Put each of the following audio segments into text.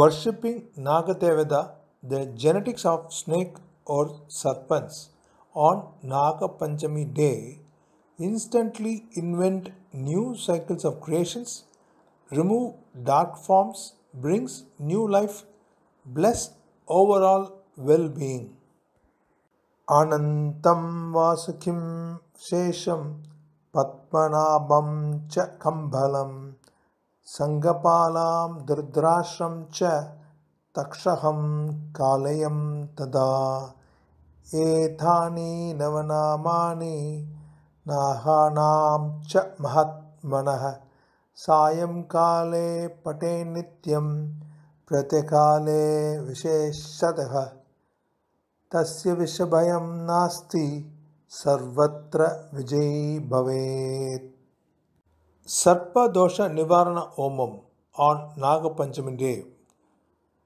Worshipping Nagadevada, the genetics of snake or serpents, on Naga Panchami day, instantly invent new cycles of creations, remove dark forms, brings new life, bless overall well being. Anantam वासुकिं शेषं पद्मनाभं सङ्गपालां दुर्द्राश्रं च तक्षहं कालयं तदा एतानि नवनामानि नाहानां च महात्मनः सायंकाले सायङ्काले पटे नित्यं प्रतिकाले विशेषतः तस्य विषभयं नास्ति सर्वत्र विजयी भवेत् సర్పదోష నివారణ హోమం on Nagapantami day.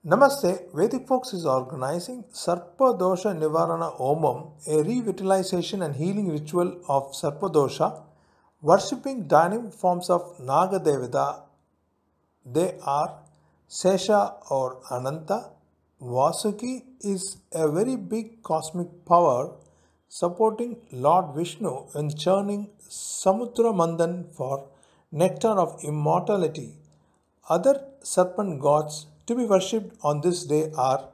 Namaste, Vedic Fox is organizing Sarpadosha Nivarana Omam, a revitalization and healing ritual of Sarpadosha, worshipping dynamic forms of Naga Devata. They are Sesha or Ananta. Vasuki is a very big cosmic power supporting Lord Vishnu in churning Samudra Mandan for nectar of immortality. Other serpent gods to be worshipped on this day are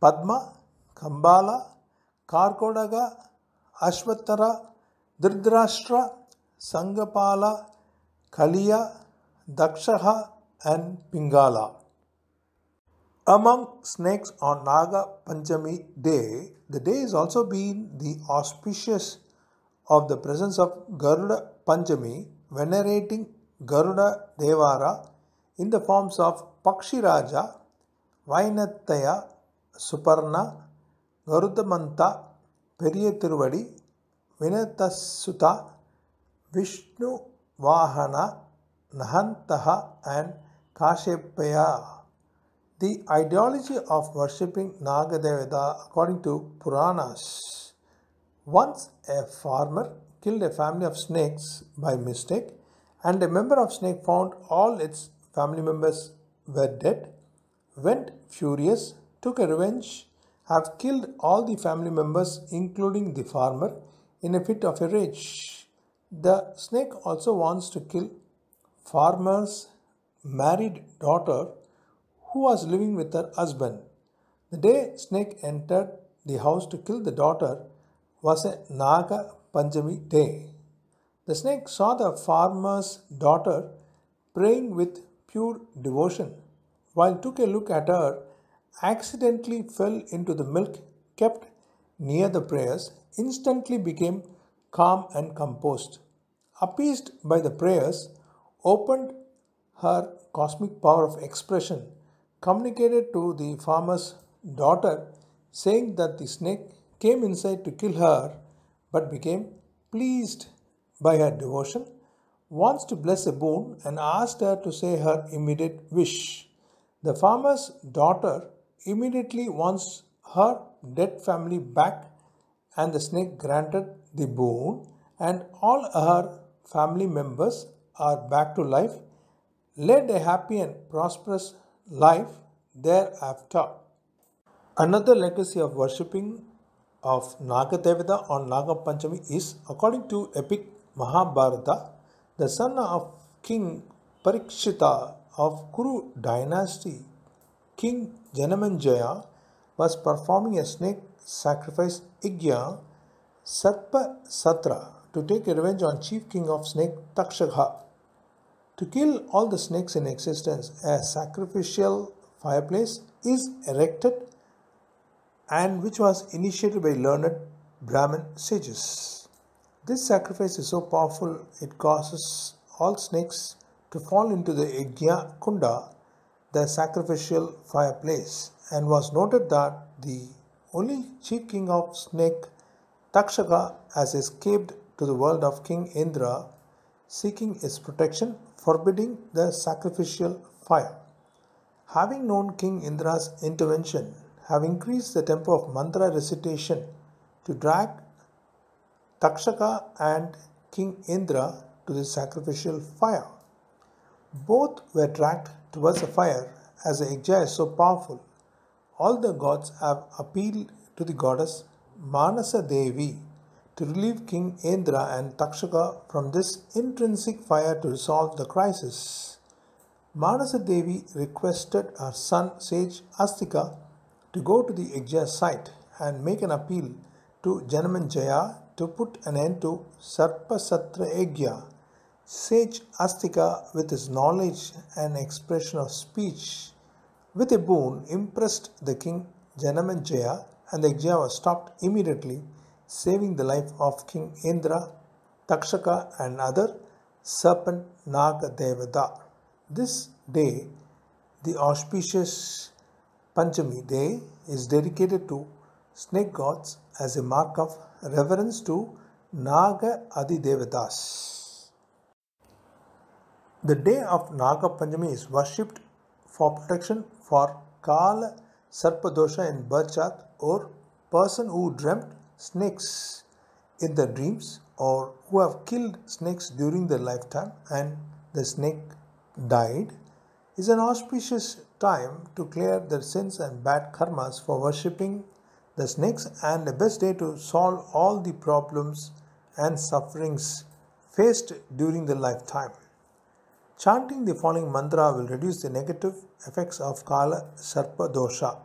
Padma, Kambala, Karkodaga, Ashvatara, Dhritarashtra, Sangapala, Kaliya, Dakshaha, and Pingala. Among snakes on Naga Panchami day, the day is also being the auspicious of the presence of Garuda Panchami, venerating Garuda Devara in the forms of Pakshiraja, Vainathaya, Suparna, Garudamanta, Periya Tiruvadi, Vinatasuta, Vishnu Vahana, Nahantaha and Kashyapaya. The ideology of worshipping Nagadevata according to Puranas. Once a farmer killed a family of snakes by mistake, and a member of snake found all its family members were dead, went furious, took a revenge, have killed all the family members, including the farmer, in a fit of a rage. The snake also wants to kill farmer's married daughter who was living with her husband. The day snake entered the house to kill the daughter, was a Naga Panchami day. The snake saw the farmer's daughter praying with pure devotion. While took a look at her, accidentally fell into the milk kept near the prayers, instantly became calm and composed. Appeased by the prayers, opened her cosmic power of expression, communicated to the farmer's daughter, saying that the snake came inside to kill her but became pleased by her devotion, wants to bless a boon and asked her to say her immediate wish. The farmer's daughter immediately wants her dead family back and the snake granted the boon and all her family members are back to life, led a happy and prosperous life thereafter. Another legacy of worshipping of Nagadevata on Nagapanchami is, according to epic Mahabharata, the son of King Parikshita of Kuru dynasty, King Janamanjaya, was performing a snake sacrifice Igya Sarpa Satra to take revenge on chief king of snake Takshagha. To kill all the snakes in existence, a sacrificial fireplace is erected and which was initiated by learned Brahmin sages. This sacrifice is so powerful it causes all snakes to fall into the Yajna Kunda, the sacrificial fireplace, and was noted that the only chief king of snake Takshaka has escaped to the world of King Indra, seeking his protection, forbidding the sacrificial fire. Having known King Indra's intervention, have increased the tempo of mantra recitation to drag Takshaka and King Indra to the sacrificial fire. Both were dragged towards the fire as the Yajna is so powerful. All the gods have appealed to the goddess Manasa Devi to relieve King Indra and Takshaka from this intrinsic fire to resolve the crisis. Manasa Devi requested her son sage Astika to go to the IGJA site and make an appeal to Janamanjaya to put an end to satra Egya, Sage Astika, with his knowledge and expression of speech, with a boon impressed the king Janamanjaya and the Yajna was stopped immediately, saving the life of King Indra, Takshaka and other serpent Nagadevada. This day, the auspicious Panchami Day is dedicated to snake gods as a mark of reverence to Naga Adidevatas. The day of Naga Panchami is worshipped for protection for Kala Sarpadosha in birth or person who dreamt snakes in their dreams or who have killed snakes during their lifetime and the snake died is an auspicious time to clear their sins and bad karmas for worshipping the snakes and the best day to solve all the problems and sufferings faced during the lifetime. Chanting the following mantra will reduce the negative effects of Kala Sarpa Dosha.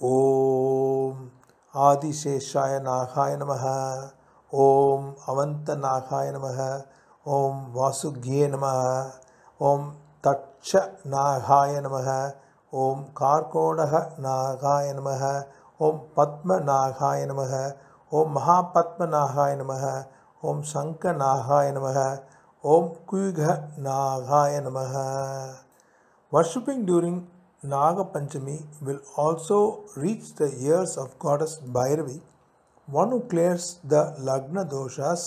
Om Adisheshaya Nahaya Namaha Om Avanta Nahaya Namaha Om Vasudhye Namaha Om Daksha நாகாய நமக ஓம் கார்கோடக நாகாய நமக ஓம் பத்ம நாகாய நமக ஓம் மகாபத்ம நாகாய நமக ஓம் சங்க நாகாய நமக ஓம் குயுக நாகாய நமக Worshipping during Naga Panchami will also reach the ears of goddess Bhairavi, one who clears the Lagna doshas,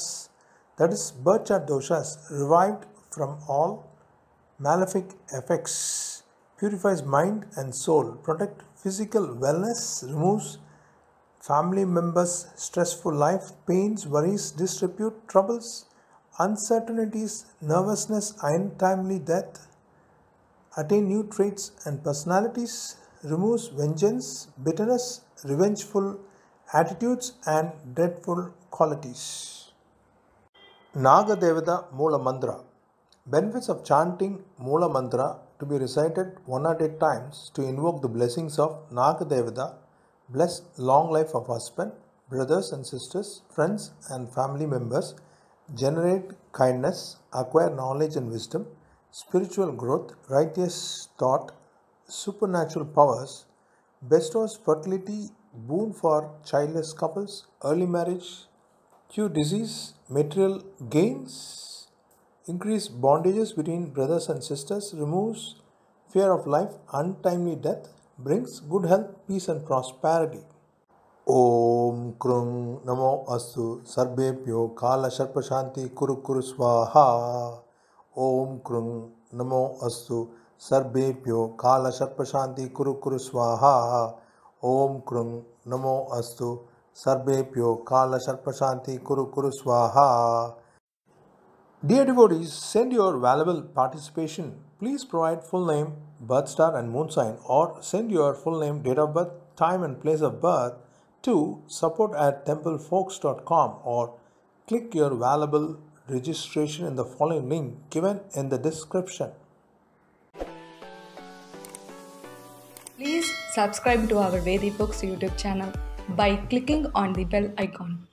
that is, birth chart doshas, revived from all Malefic effects purifies mind and soul, protect physical wellness, removes family members' stressful life, pains, worries, disrepute, troubles, uncertainties, nervousness, untimely death, attain new traits and personalities, removes vengeance, bitterness, revengeful attitudes and dreadful qualities. Nagadevada Moola Mantra Benefits of chanting Mula Mantra to be recited one eight times to invoke the blessings of Nagadevada, bless long life of husband, brothers and sisters, friends and family members, generate kindness, acquire knowledge and wisdom, spiritual growth, righteous thought, supernatural powers, bestows fertility, boon for childless couples, early marriage, cure disease, material gains, increase bondages between brothers and sisters, removes fear of life, untimely death, brings good health, peace and prosperity. ओम कृं नमो अस्तु सर्वेभ्यो कालसर्पशान्ति कुरु कुरु स्वाहा ओम कृं नमो अस्तु सर्वेभ्यो कालसर्पशान्ति कुरु कुरु स्वाहा ओम कृं नमो अस्तु सर्वेभ्यो कालसर्पशान्ति कुरु कुरु स्वाहा Dear devotees, send your valuable participation. Please provide full name, birth star and moon sign or send your full name, date of birth, time and place of birth to support at templefolks.com or click your valuable registration in the following link given in the description. Please subscribe to our Vedic Books YouTube channel by clicking on the bell icon.